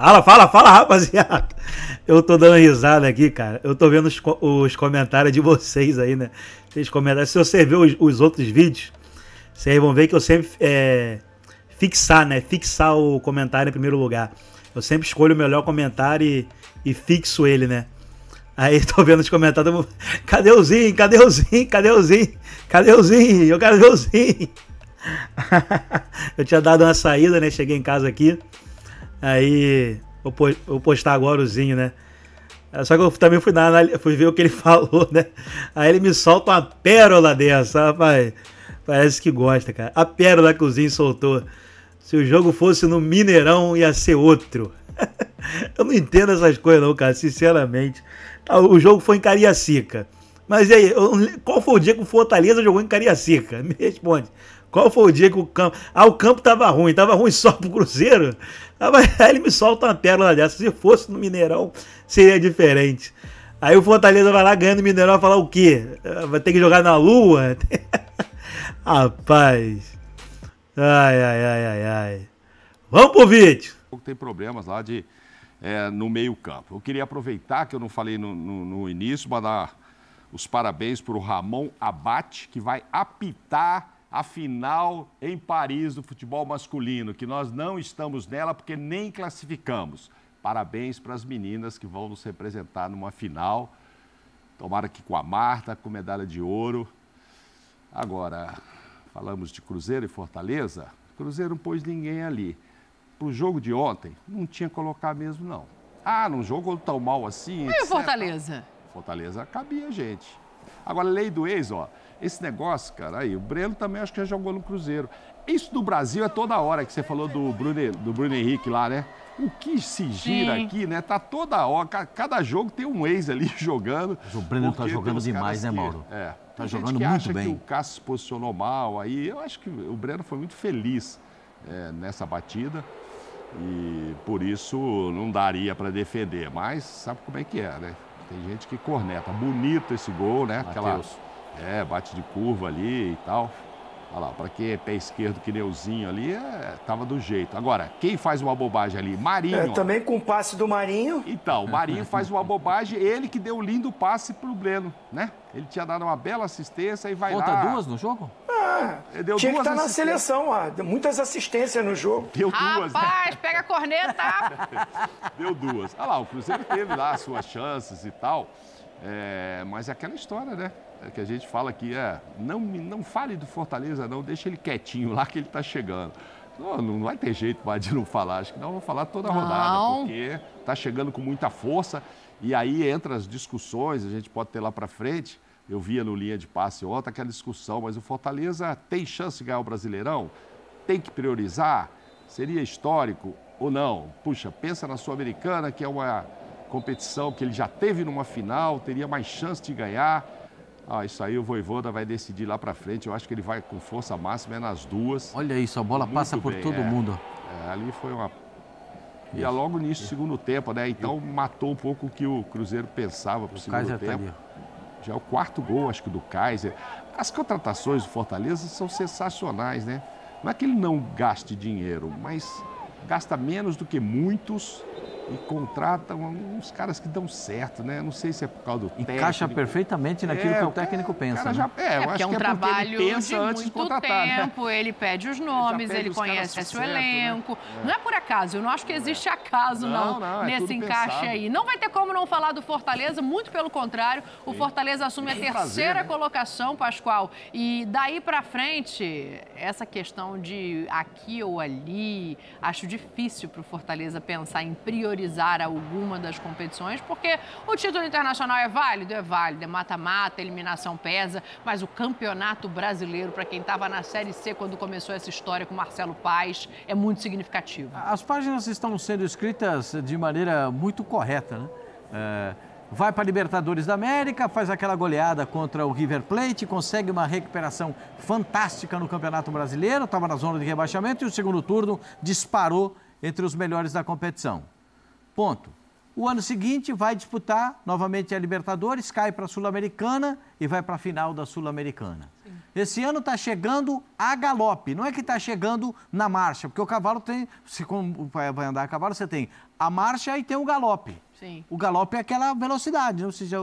Fala, fala, fala, rapaziada. Eu tô dando risada aqui, cara. Eu tô vendo os, os comentários de vocês aí, né? Vocês comentários. Se você ver os, os, outros vídeos, vocês vão ver que eu sempre é, fixar, né? Fixar o comentário em primeiro lugar. Eu sempre escolho o melhor comentário e, e fixo ele, né? Aí tô vendo os comentários. Cadê o Zinho? Cadê o Zinho? Cadê o Zinho? Cadê o Zinho? Eu quero ver o Zinho. eu tinha dado uma saída, né? Cheguei em casa aqui. Aí vou postar agora o Zinho, né? É, só que eu também fui, na, fui ver o que ele falou, né? Aí ele me solta uma pérola dessa, rapaz. Parece que gosta, cara. A pérola que o Zinho soltou. Se o jogo fosse no Mineirão, ia ser outro. eu não entendo essas coisas, não, cara, sinceramente. Ah, o jogo foi em Cariacica. Mas e aí, qual foi o dia que o Fortaleza jogou em Cariacica? Me responde. Qual foi o dia que o campo. Ah, o campo tava ruim, tava ruim só pro Cruzeiro. Aí ele me solta uma pérola dessa. Se fosse no Mineirão, seria diferente. Aí o Fortaleza vai lá ganhando o Mineirão e falar o quê? Ah, vai ter que jogar na lua? Rapaz. Ai, ai, ai, ai, ai. Vamos pro vídeo. Tem problemas lá de, é, no meio-campo. Eu queria aproveitar que eu não falei no, no, no início, mandar os parabéns para o Ramon Abate, que vai apitar a final em Paris do futebol masculino, que nós não estamos nela porque nem classificamos. Parabéns para as meninas que vão nos representar numa final. Tomara que com a Marta, com medalha de ouro. Agora, falamos de Cruzeiro e Fortaleza. Cruzeiro não pôs ninguém ali. Para o jogo de ontem, não tinha colocar mesmo, não. Ah, não jogou tão mal assim. E o Fortaleza? Fortaleza cabia gente. Agora, lei do ex, ó. Esse negócio, cara, aí, o Breno também acho que já jogou no Cruzeiro. Isso do Brasil é toda hora que você falou do Bruno, do Bruno Henrique lá, né? O que se gira Sim. aqui, né? Tá toda hora. Cada jogo tem um ex ali jogando. Mas o Breno tá jogando demais, né, que, né, Mauro? É. Tá jogando que muito acha bem. que o Cássio se posicionou mal aí. Eu acho que o Breno foi muito feliz é, nessa batida. E por isso não daria para defender. Mas sabe como é que é, né? Tem gente que corneta. Bonito esse gol, né? Mateus. Aquela é, bate de curva ali e tal. Olha lá, para quem é pé esquerdo, que neuzinho ali, é, tava do jeito. Agora, quem faz uma bobagem ali? Marinho. É, também com o passe do Marinho. Então, o Marinho faz uma bobagem, ele que deu o um lindo passe pro Breno, né? Ele tinha dado uma bela assistência e vai Conta tá lá. duas no jogo? Ah, deu tinha duas que estar tá na seleção, ah, muitas assistências no jogo. Deu duas. Né? Rapaz, né? pega a corneta! deu duas. Olha lá, o Cruzeiro teve lá suas chances e tal. É, mas é aquela história, né? É que a gente fala que é, não, não fale do Fortaleza, não, deixa ele quietinho lá que ele está chegando. Não, não vai ter jeito mais de não falar, acho que não vou falar toda a rodada, não. porque está chegando com muita força e aí entra as discussões, a gente pode ter lá para frente. Eu via no linha de passe ontem aquela discussão, mas o Fortaleza tem chance de ganhar o Brasileirão? Tem que priorizar? Seria histórico ou não? Puxa, pensa na Sul-Americana, que é uma competição que ele já teve numa final, teria mais chance de ganhar. Ah, isso aí o Voivoda vai decidir lá para frente. Eu acho que ele vai com força máxima é nas duas. Olha isso, a bola Muito passa por todo é. mundo. É, ali foi uma e logo nisso, segundo tempo, né? Então matou um pouco o que o Cruzeiro pensava para o segundo Kaiser tá tempo. Tá Já é o quarto gol, acho que, do Kaiser. As contratações do Fortaleza são sensacionais, né? Não é que ele não gaste dinheiro, mas gasta menos do que muitos e contratam uns caras que dão certo, né? Não sei se é por causa do Encaixa técnico. Encaixa perfeitamente naquilo é, que o técnico pensa. Né? Já, é, é, eu acho é que é um é trabalho ele pensa de antes muito de né? tempo, né? ele pede os nomes, ele, ele os conhece seu elenco. Né? Não é por acaso, eu não acho que é. existe acaso, não, não, não é nesse encaixe pensado. aí. Não vai ter como não falar do Fortaleza, muito pelo contrário, o Fortaleza assume a terceira né? colocação, Pascoal. E daí para frente, essa questão de aqui ou ali, acho difícil para o Fortaleza pensar em prioridade priorizar alguma das competições, porque o título internacional é válido, é válido, é mata-mata, eliminação pesa, mas o campeonato brasileiro, para quem estava na Série C quando começou essa história com Marcelo Paes, é muito significativo. As páginas estão sendo escritas de maneira muito correta, né? É, vai para a Libertadores da América, faz aquela goleada contra o River Plate, consegue uma recuperação fantástica no Campeonato Brasileiro, estava na zona de rebaixamento e o segundo turno disparou entre os melhores da competição. Ponto. O ano seguinte vai disputar novamente a Libertadores, cai para a Sul-Americana e vai para a final da Sul-Americana. Esse ano está chegando a galope, não é que está chegando na marcha, porque o cavalo tem, se vai andar a cavalo, você tem a marcha e tem o galope. Sim. O galope é aquela velocidade, né? ou seja,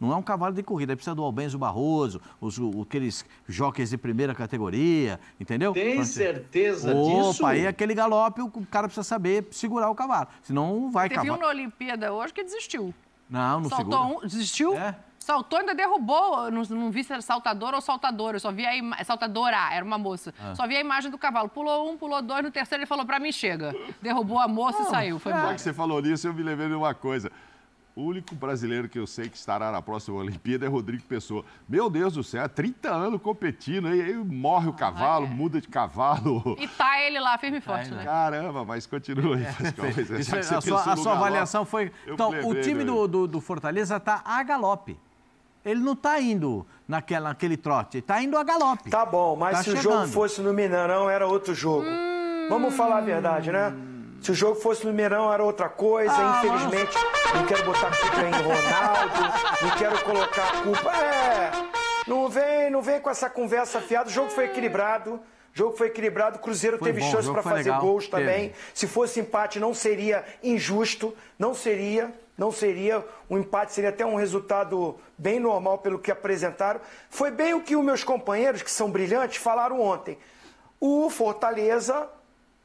não é um cavalo de corrida, é precisa do Albenzo Barroso, os, aqueles jockeys de primeira categoria, entendeu? Tem então, assim, certeza opa, disso? Opa, aí é aquele galope, o cara precisa saber segurar o cavalo, senão vai Teve cavalo. Teve um na Olimpíada hoje que desistiu. Não, não Soltou segura. um, desistiu? É saltou, ainda derrubou. Não, não vi se era saltador ou saltadora. Eu só vi a imagem. É saltadora, era uma moça. Ah. Só vi a imagem do cavalo. Pulou um, pulou dois, no terceiro ele falou pra mim, chega. Derrubou a moça não, e saiu. Foi é embora. Já que você falou nisso, eu me lembrei de uma coisa. O único brasileiro que eu sei que estará na próxima Olimpíada é Rodrigo Pessoa. Meu Deus do céu, 30 anos competindo, aí, morre o cavalo, ah, é. muda de cavalo. E tá ele lá, firme e tá forte, né? Caramba, mas continua aí, Pascal. É, é a sua, a sua avaliação foi. então, o time do, do, do Fortaleza tá a galope ele não está indo naquela, naquele trote, ele está indo a galope. Tá bom, mas tá se chegando. o jogo fosse no Mineirão, era outro jogo. Hum... Vamos falar a verdade, né? Se o jogo fosse no Mineirão, era outra coisa. Ah, Infelizmente, não quero botar culpa em Ronaldo, não quero colocar a culpa. É, não vem, não vem com essa conversa fiada. O jogo foi equilibrado. O jogo foi equilibrado, o Cruzeiro foi teve bom, chance para fazer legal. gols também. Teve. Se fosse empate, não seria injusto, não seria não seria um empate, seria até um resultado bem normal pelo que apresentaram. Foi bem o que os meus companheiros, que são brilhantes, falaram ontem. O Fortaleza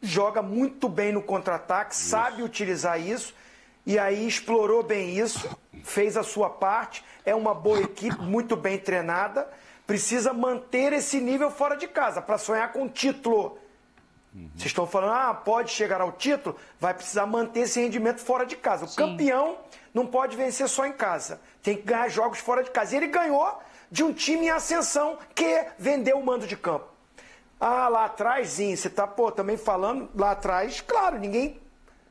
joga muito bem no contra-ataque, sabe utilizar isso, e aí explorou bem isso, fez a sua parte, é uma boa equipe, muito bem treinada, precisa manter esse nível fora de casa para sonhar com título. Vocês estão falando, ah, pode chegar ao título, vai precisar manter esse rendimento fora de casa. O Sim. campeão não pode vencer só em casa, tem que ganhar jogos fora de casa. E ele ganhou de um time em ascensão que vendeu o mando de campo. Ah, lá atrás, sim, você tá, pô, também falando lá atrás, claro, ninguém.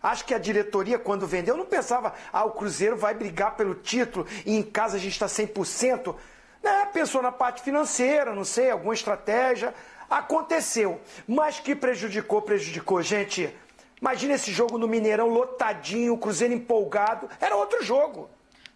Acho que a diretoria, quando vendeu, não pensava, ah, o Cruzeiro vai brigar pelo título e em casa a gente está 100%. Né? Pensou na parte financeira, não sei, alguma estratégia. Aconteceu, mas que prejudicou, prejudicou. Gente, imagina esse jogo no Mineirão lotadinho, o Cruzeiro empolgado. Era outro jogo.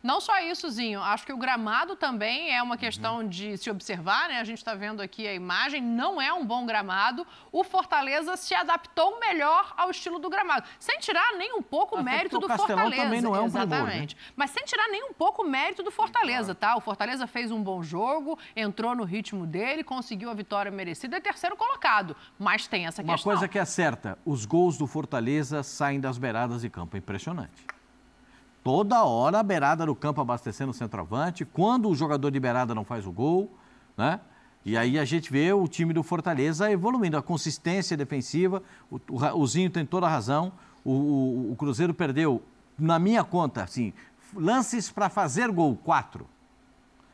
Não só isso, Zinho. Acho que o gramado também é uma questão uhum. de se observar, né? A gente está vendo aqui a imagem, não é um bom gramado. O Fortaleza se adaptou melhor ao estilo do gramado. Sem tirar nem um pouco o mérito do Castelão Fortaleza. Também não é um né? Exatamente. Primor, né? Mas sem tirar nem um pouco o mérito do Fortaleza, tá? O Fortaleza fez um bom jogo, entrou no ritmo dele, conseguiu a vitória merecida e é terceiro colocado. Mas tem essa questão. Uma coisa que é certa: os gols do Fortaleza saem das beiradas de campo. É impressionante toda hora a beirada do campo abastecendo o centroavante, quando o jogador de beirada não faz o gol, né? E aí a gente vê o time do Fortaleza evoluindo, a consistência defensiva, o, o Zinho tem toda a razão, o, o, o Cruzeiro perdeu, na minha conta, assim, lances para fazer gol, quatro.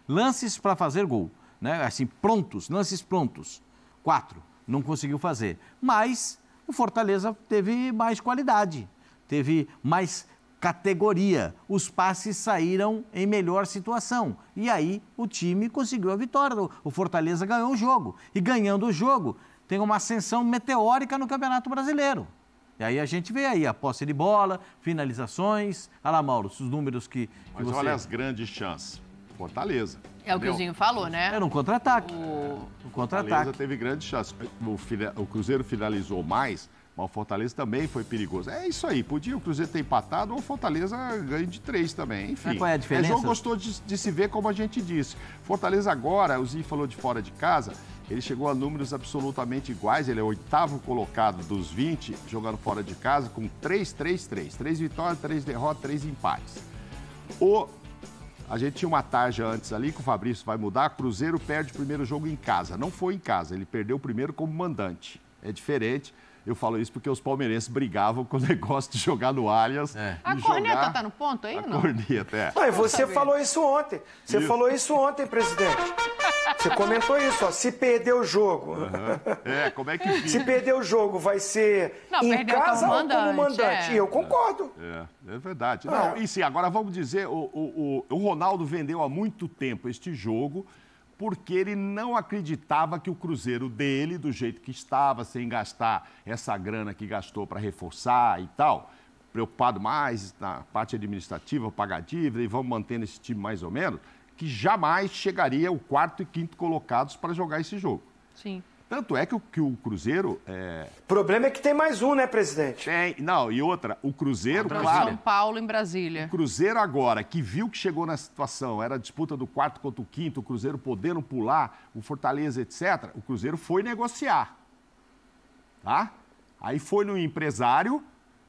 Lances para fazer gol, né? Assim, prontos, lances prontos, quatro. Não conseguiu fazer, mas o Fortaleza teve mais qualidade, teve mais categoria. Os passes saíram em melhor situação. E aí o time conseguiu a vitória. O Fortaleza ganhou o jogo. E ganhando o jogo, tem uma ascensão meteórica no Campeonato Brasileiro. E aí a gente vê aí a posse de bola, finalizações. Olha lá, Mauro, os números que. que Mas você... olha as grandes chances. Fortaleza. É entendeu? o que o Zinho falou, né? Era é, um contra-ataque. O... contra-ataque. Fortaleza teve grandes chances. O, o Cruzeiro finalizou mais, mas o Fortaleza também foi perigoso. É isso aí, podia o Cruzeiro ter empatado ou o Fortaleza ganha de três também. Enfim, Mas qual é a é, diferença? O jogo gostou de, de, se ver, como a gente disse. Fortaleza agora, o Zinho falou de fora de casa, ele chegou a números absolutamente iguais, ele é o oitavo colocado dos 20 jogando fora de casa com 3-3-3. Três vitórias, três derrotas, três empates. O a gente tinha uma tarja antes ali que o Fabrício vai mudar. Cruzeiro perde o primeiro jogo em casa. Não foi em casa, ele perdeu o primeiro como mandante. É diferente. Eu falo isso porque os palmeirenses brigavam com o negócio de jogar no Allianz. É. A jogar... corneta tá no ponto aí, a não? Corneta, é. e você falou isso ontem. Você isso. falou isso ontem, presidente. Você comentou isso, ó. Se perder o jogo. Uhum. É, como é que fica? Se perder o jogo, vai ser não, em casa ou mandante, como mandante. É. E eu concordo. É, é verdade. Ah. Não, e sim, agora vamos dizer, o, o, o, o Ronaldo vendeu há muito tempo este jogo porque ele não acreditava que o Cruzeiro dele, do jeito que estava, sem gastar essa grana que gastou para reforçar e tal, preocupado mais na parte administrativa, pagar dívida e vamos mantendo esse time mais ou menos, que jamais chegaria o quarto e quinto colocados para jogar esse jogo. Sim. Tanto é que o, que o Cruzeiro. É... O problema é que tem mais um, né, presidente? Tem. Não, e outra, o Cruzeiro, lá claro. São Paulo em Brasília. O Cruzeiro agora, que viu que chegou na situação, era a disputa do quarto contra o quinto, o Cruzeiro podendo pular, o Fortaleza, etc. O Cruzeiro foi negociar. Tá? Aí foi no empresário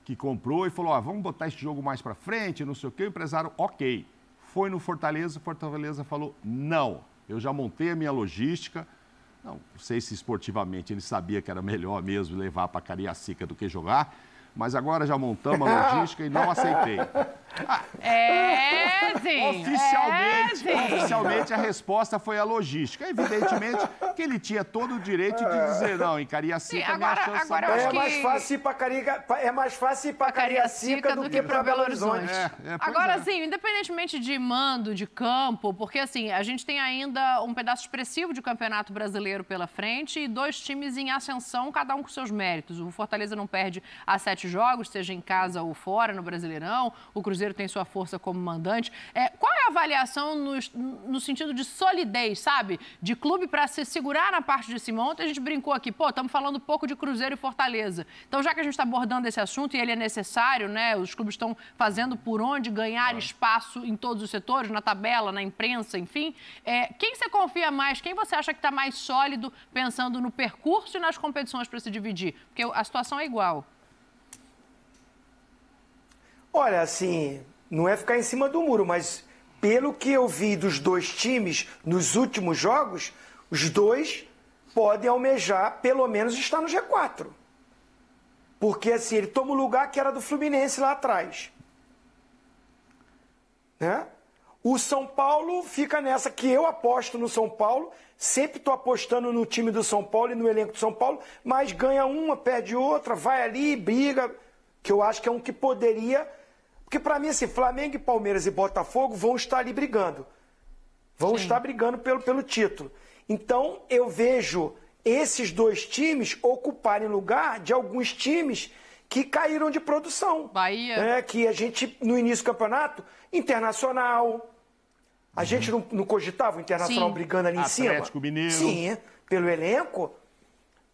que comprou e falou: ó, ah, vamos botar esse jogo mais para frente, não sei o quê. O empresário, ok. Foi no Fortaleza, o Fortaleza falou: não, eu já montei a minha logística não, não sei se esportivamente ele sabia que era melhor mesmo levar para Cariacica do que jogar, mas agora já montamos a logística e não aceitei é, sim. Oficialmente, é, sim. oficialmente a resposta foi a logística. Evidentemente que ele tinha todo o direito de dizer não, em Cariacica sim, agora, minha chance é, que... É mais fácil ir pra é mais fácil Cariacica, Cariacica do, que, que para Belo Horizonte. É, é, agora, sim, é. independentemente de mando, de campo, porque assim, a gente tem ainda um pedaço expressivo de campeonato brasileiro pela frente e dois times em ascensão, cada um com seus méritos. O Fortaleza não perde a sete jogos, seja em casa ou fora, no Brasileirão. O Cruzeiro Cruzeiro tem sua força como mandante. É, qual é a avaliação no, no sentido de solidez, sabe? De clube para se segurar na parte de cima. Ontem a gente brincou aqui, pô, estamos falando pouco de Cruzeiro e Fortaleza. Então, já que a gente está abordando esse assunto e ele é necessário, né? Os clubes estão fazendo por onde ganhar espaço em todos os setores, na tabela, na imprensa, enfim. É, quem você confia mais? Quem você acha que está mais sólido pensando no percurso e nas competições para se dividir? Porque a situação é igual. Olha, assim, não é ficar em cima do muro, mas pelo que eu vi dos dois times nos últimos jogos, os dois podem almejar pelo menos estar no G4. Porque assim, ele toma o lugar que era do Fluminense lá atrás. Né? O São Paulo fica nessa que eu aposto no São Paulo, sempre estou apostando no time do São Paulo e no elenco do São Paulo, mas ganha uma, perde outra, vai ali, briga, que eu acho que é um que poderia porque para mim, assim, Flamengo Palmeiras e Botafogo vão estar ali brigando. Vão Sim. estar brigando pelo, pelo título. Então, eu vejo esses dois times ocuparem lugar de alguns times que caíram de produção. Bahia. Né? Que a gente, no início do campeonato, internacional. A gente não, não, cogitava o internacional Sim. brigando ali Atlético em cima. Atlético Mineiro. Sim, pelo elenco.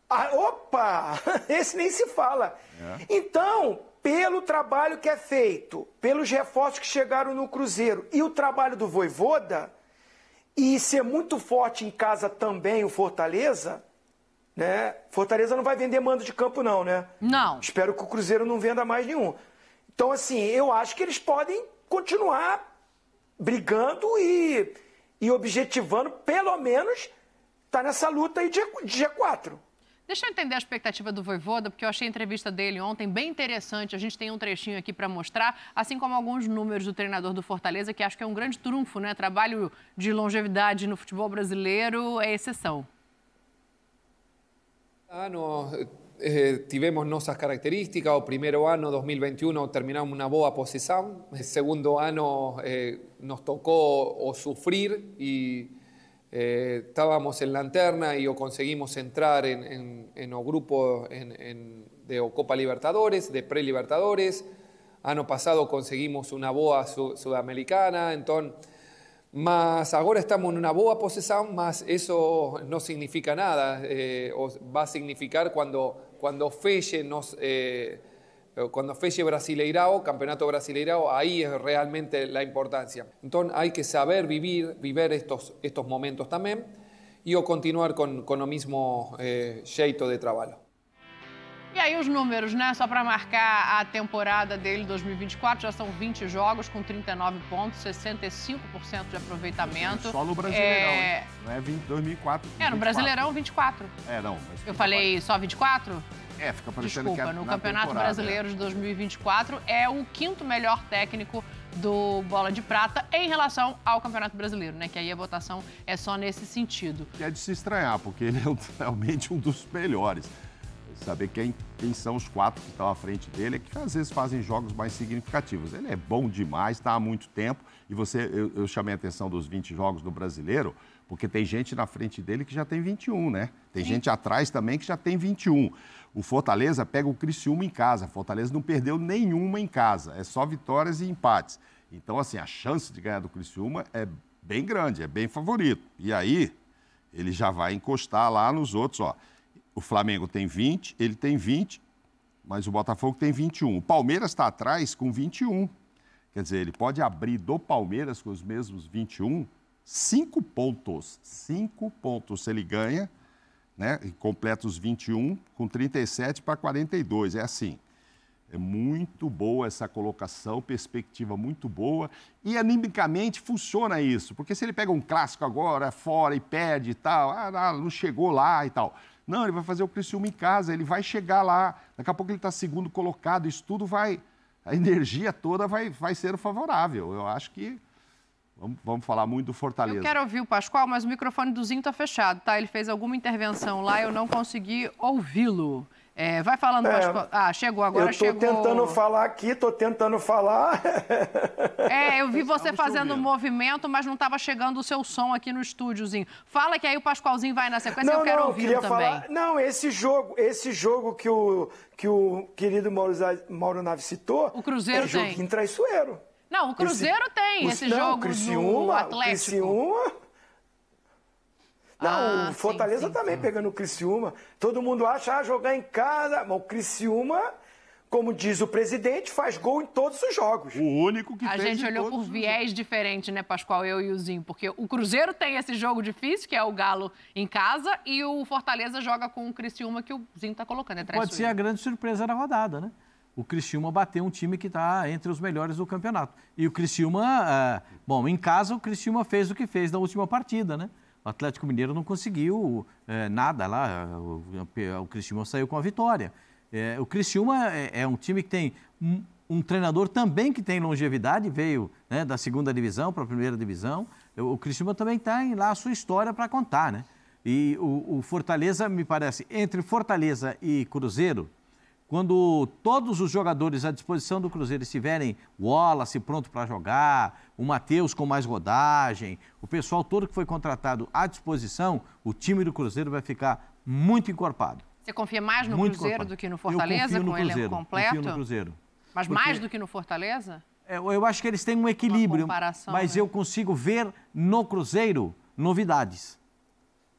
Ah, opa! Esse nem se fala. É. Então, pelo trabalho que é feito, pelos reforços que chegaram no Cruzeiro e o trabalho do Voivoda, e ser muito forte em casa também o Fortaleza, né? Fortaleza não vai vender mando de campo, não, né? Não. Espero que o Cruzeiro não venda mais nenhum. Então, assim, eu acho que eles podem continuar brigando e, e objetivando, pelo menos, tá nessa luta aí de G4. Deixa eu entender a expectativa do Voivoda, porque eu achei a entrevista dele ontem bem interessante. A gente tem um trechinho aqui para mostrar, assim como alguns números do treinador do Fortaleza, que acho que é um grande trunfo, né? Trabalho de longevidade no futebol brasileiro é exceção. Ano, ah, eh, eh, tivemos nossas características. O primeiro ano, 2021, terminamos uma boa posição. O segundo ano, eh, nos tocou o sofrer e Eh, estábamos en Lanterna y o conseguimos entrar en, en, en grupo de Copa Libertadores, de Pre-Libertadores. Ano pasado conseguimos una boa sudamericana, entonces, más ahora estamos en una boa posesión, más eso no significa nada, eh, o va a significar cuando, cuando Felle nos... Eh, Eh, cuando fece Brasileirao, Campeonato Brasileirao, ahí es realmente la importancia. Entonces hay que saber vivir, vivir estos, estos momentos también e eu continuar com, com o mesmo eh, jeito de trabalho. E aí os números, né? Só para marcar a temporada dele 2024, já são 20 jogos com 39 pontos, 65% de aproveitamento. só no Brasileirão, é... Hein? Não é 20, 2004. É, no Brasileirão 24. É, não. eu falei só 24? É, fica parecendo Desculpa, que é no Campeonato temporada. Brasileiro de 2024 é o quinto melhor técnico do Bola de Prata em relação ao Campeonato Brasileiro, né? Que aí a votação é só nesse sentido. É de se estranhar, porque ele é realmente um dos melhores. Saber quem, quem são os quatro que estão à frente dele é que às vezes fazem jogos mais significativos. Ele é bom demais, está há muito tempo. E você, eu, eu chamei a atenção dos 20 jogos do brasileiro, porque tem gente na frente dele que já tem 21, né? Tem Sim. gente atrás também que já tem 21. O Fortaleza pega o Criciúma em casa. O Fortaleza não perdeu nenhuma em casa. É só vitórias e empates. Então, assim, a chance de ganhar do Criciúma é bem grande, é bem favorito. E aí, ele já vai encostar lá nos outros, ó. O Flamengo tem 20, ele tem 20, mas o Botafogo tem 21. O Palmeiras está atrás com 21. Quer dizer, ele pode abrir do Palmeiras com os mesmos 21, cinco pontos. Cinco pontos se ele ganha né, completa os 21 com 37 para 42. É assim. É muito boa essa colocação, perspectiva muito boa. E animicamente funciona isso, porque se ele pega um clássico agora, é fora e perde e tal, ah, ah, não chegou lá e tal. Não, ele vai fazer o Criciúma em casa, ele vai chegar lá. Daqui a pouco ele está segundo colocado, isso tudo vai. A energia toda vai, vai ser favorável. Eu acho que Vamos, vamos, falar muito do Fortaleza. Eu quero ouvir o Pascoal, mas o microfone do Zinho está fechado, tá? Ele fez alguma intervenção lá, e eu não consegui ouvi-lo. É, vai falando, é, Pascoal. Ah, chegou agora, eu tô chegou. tentando falar aqui, estou tentando falar. É, eu vi você Estamos fazendo um movimento, mas não estava chegando o seu som aqui no estúdiozinho. Fala que aí o Pascoalzinho vai na sequência, não, eu quero ouvir também. Falar... Não, esse jogo, esse jogo que o, que o querido Mauro, Mauro Nave citou, o Cruzeiro é jogo traiçoeiro. Não, o Cruzeiro esse, tem o, esse não, jogo Criciúma, do Atlético. Criciúma... Não, ah, o Fortaleza sim, sim, também sim. pegando o Criciúma. Todo mundo acha ah, jogar em casa. Mas o Criciúma, como diz o presidente, faz gol em todos os jogos. O único que A gente olhou por viés diferente, né, Pascoal, eu e o Zinho? Porque o Cruzeiro tem esse jogo difícil, que é o Galo em casa, e o Fortaleza joga com o Criciúma, que o Zinho está colocando. É Pode ser a grande surpresa da rodada, né? o Criciúma bateu um time que está entre os melhores do campeonato. E o Criciúma, ah, bom, em casa o Criciúma fez o que fez na última partida, né? O Atlético Mineiro não conseguiu eh, nada lá, o, o Criciúma saiu com a vitória. Eh, o Criciúma é, é, um time que tem um, treinador também que tem longevidade, veio né, da segunda divisão para a primeira divisão. O Criciúma também tem tá lá a sua história para contar, né? E o, o Fortaleza, me parece, entre Fortaleza e Cruzeiro, quando todos os jogadores à disposição do Cruzeiro estiverem, Wallace pronto para jogar, o Matheus com mais rodagem, o pessoal todo que foi contratado à disposição, o time do Cruzeiro vai ficar muito encorpado. Você confia mais no muito Cruzeiro encorpado. do que no Fortaleza, no com o elenco completo? Confio no Cruzeiro. Mas Porque... mais do que no Fortaleza? É, eu, eu, acho que eles têm um equilíbrio, mas né? eu consigo ver no Cruzeiro novidades.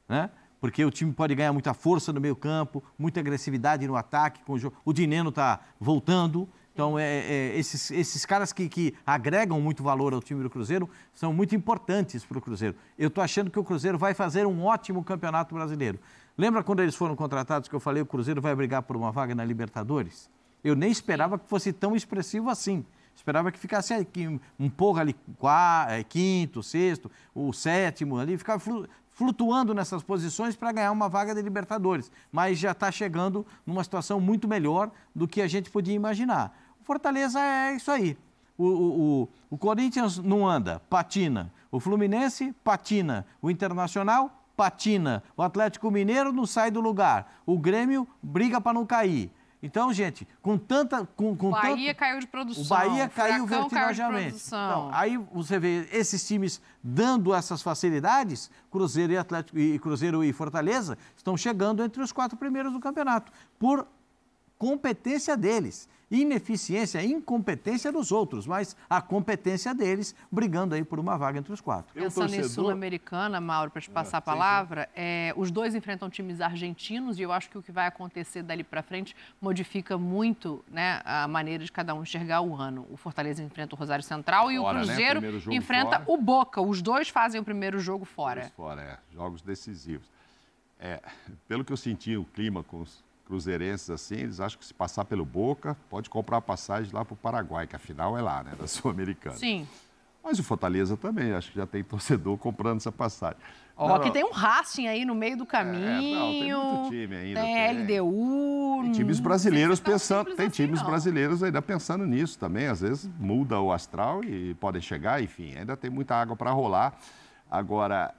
Né? porque o time pode ganhar muita força no meio campo, muita agressividade no ataque. o, Dineno está voltando. Então, é, é, esses, esses caras que, que agregam muito valor ao time do Cruzeiro são muito importantes para o Cruzeiro. Eu estou achando que o Cruzeiro vai fazer um ótimo campeonato brasileiro. Lembra quando eles foram contratados que eu falei o Cruzeiro vai brigar por uma vaga na Libertadores? Eu nem esperava que fosse tão expressivo assim. Esperava que ficasse aqui, um pouco ali, quarto, é, quinto, sexto, o sétimo ali, ficava flutuando nessas posições para ganhar uma vaga de Libertadores, mas já está chegando numa situação muito melhor do que a gente podia imaginar. O Fortaleza é isso aí. O, o, o, o Corinthians não anda, patina. O Fluminense, patina. O Internacional, patina. O Atlético Mineiro não sai do lugar. O Grêmio briga para não cair. Então, gente, com tanta. Com, com o Bahia tanto... caiu de produção. O Bahia caiu vertiginosamente. Então, aí você vê esses times dando essas facilidades, Cruzeiro e, Atlético, e Cruzeiro e Fortaleza, estão chegando entre os quatro primeiros do campeonato, por competência deles. Ineficiência, incompetência dos outros, mas a competência deles brigando aí por uma vaga entre os quatro. Pensando torcedor... em Sul-Americana, Mauro, para te ah, passar é, a palavra, sim, sim. É, os dois enfrentam times argentinos e eu acho que o que vai acontecer dali para frente modifica muito né, a maneira de cada um enxergar o ano. O Fortaleza enfrenta o Rosário Central e o né, Cruzeiro né? enfrenta fora. o Boca. Os dois fazem o primeiro jogo fora. fora, é. Jogos decisivos. É, pelo que eu senti o clima com os cruzeirenses assim, eles acham que se passar pelo Boca, pode comprar passagem lá para o Paraguai, que afinal é lá, né, da Sul-Americana. Sim. Mas o Fortaleza também, acho que já tem torcedor comprando essa passagem. Ó, oh, que tem um Racing aí no meio do caminho. É, não, tem muito time ainda. É, tem, tem LDU. Tem times brasileiros tá pensando, tem assim, times não. brasileiros ainda pensando nisso também. Às vezes muda o astral e podem chegar, enfim, ainda tem muita água para rolar. Agora,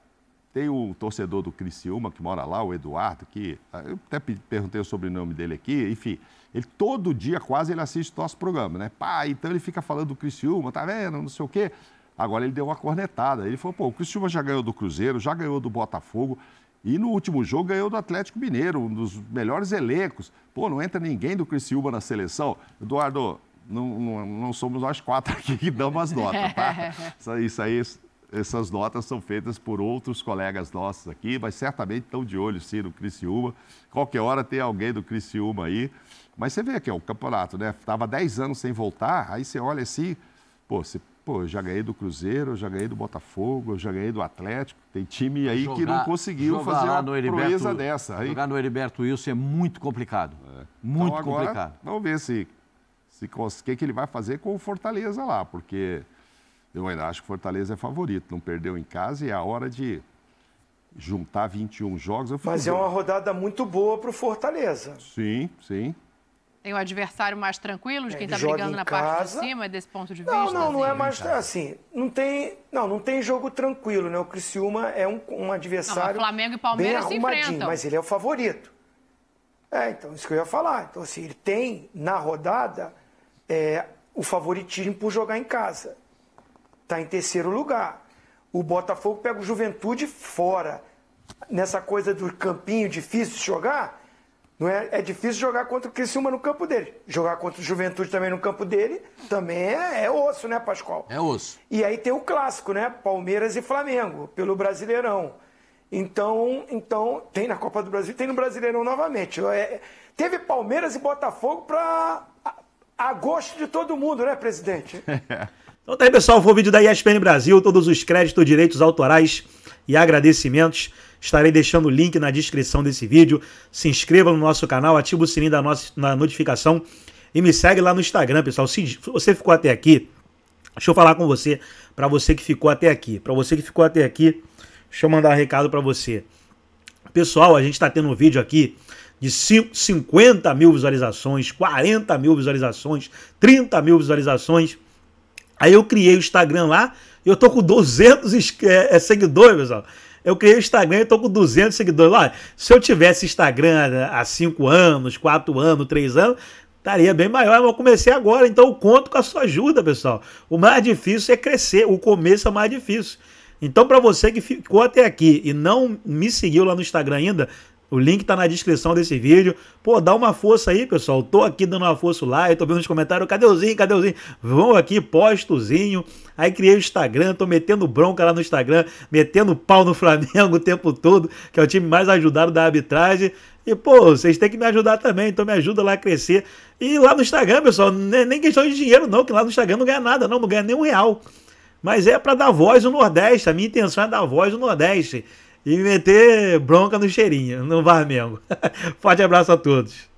tem o torcedor do Criciúma que mora lá, o Eduardo, que ah, eu até perguntei o sobrenome dele aqui, enfim, ele todo dia quase ele assiste nosso programa, né? Pá, então ele fica falando do Criciúma, tá vendo, não sei o quê. Agora ele deu uma cornetada. Ele falou, pô, o Criciúma já ganhou do Cruzeiro, já ganhou do Botafogo e no último jogo ganhou do Atlético Mineiro, um dos melhores elencos. Pô, não entra ninguém do Criciúma na seleção. Eduardo, não, não, não somos nós quatro aqui que damos as notas, tá? Isso aí, isso aí essas notas são feitas por outros colegas nossos aqui, mas certamente estão de olho sim no Criciúma. Qualquer hora tem alguém do Criciúma aí. Mas você vê que é o campeonato, né? Estava 10 anos sem voltar, aí você olha assim, pô, você, pô, eu já ganhei do Cruzeiro, eu já ganhei do Botafogo, eu já ganhei do Atlético. Tem time aí jogar, que não conseguiu fazer uma proeza dessa. Aí... Jogar no Heriberto Wilson é muito complicado. É. Então muito então, agora, complicado. Vamos ver se, se, o que, que ele vai fazer com o Fortaleza lá, porque eu ainda acho que Fortaleza é favorito, não perdeu em casa e é a hora de juntar 21 jogos. Mas é uma rodada muito boa para o Fortaleza. Sim, sim. Tem um adversário mais tranquilo de é, quem está brigando na casa. parte de cima, desse ponto de vista? Não, não não é mais assim. Não tem, não, não tem jogo tranquilo, né? O Criciúma é um, um adversário. Não, Flamengo e Palmeiras bem se enfrentam. Mas ele é o favorito. É, então, isso que eu ia falar. Então, assim, ele tem na rodada é, o favoritismo por jogar em casa está em terceiro lugar. O Botafogo pega o Juventude fora. Nessa coisa do campinho difícil de jogar, não é, é difícil jogar contra o Criciúma no campo dele. Jogar contra o Juventude também no campo dele, também é, é osso, né, Pascoal? É osso. E aí tem o clássico, né? Palmeiras e Flamengo, pelo Brasileirão. Então, então tem na Copa do Brasil, tem no Brasileirão novamente. É, é teve Palmeiras e Botafogo para a gosto de todo mundo, né, presidente? Então tá aí, pessoal. Foi o vídeo da ESPN Brasil. Todos os créditos, direitos autorais e agradecimentos. Estarei deixando o link na descrição desse vídeo. Se inscreva no nosso canal, ativa o sininho da nossa na notificação e me segue lá no Instagram, pessoal. Se você ficou até aqui, deixa eu falar com você, para você que ficou até aqui. Para você que ficou até aqui, deixa eu mandar um recado para você. Pessoal, a gente está tendo um vídeo aqui de 50 mil visualizações, 40 mil visualizações, 30 mil visualizações. Aí eu criei o Instagram lá e eu tô com 200 é, é, seguidores, pessoal. Eu criei o Instagram e tô com 200 seguidores. Olha, se eu tivesse Instagram há 5 anos, 4 anos, 3 anos, estaria bem maior, mas eu comecei agora, então eu conto com a sua ajuda, pessoal. O mais difícil é crescer, o começo é o mais difícil. Então, para você que ficou até aqui e não me seguiu lá no Instagram ainda, o link tá na descrição desse vídeo. Pô, dá uma força aí, pessoal. Tô aqui dando uma força lá, eu tô vendo nos comentários, cadê o Zinho, cadê o Zinho? Vão aqui, postozinho. Aí criei o Instagram, tô metendo bronca lá no Instagram, metendo pau no Flamengo o tempo todo, que é o time mais ajudado da arbitragem. E, pô, vocês têm que me ajudar também, então me ajuda lá a crescer. E lá no Instagram, pessoal, nem questão de dinheiro não, que lá no Instagram não ganha nada não, não ganha nem um real. Mas é para dar voz ao Nordeste, a minha intenção é dar voz ao Nordeste e meter bronca no cheirinho, no Varmengo. Forte abraço a todos.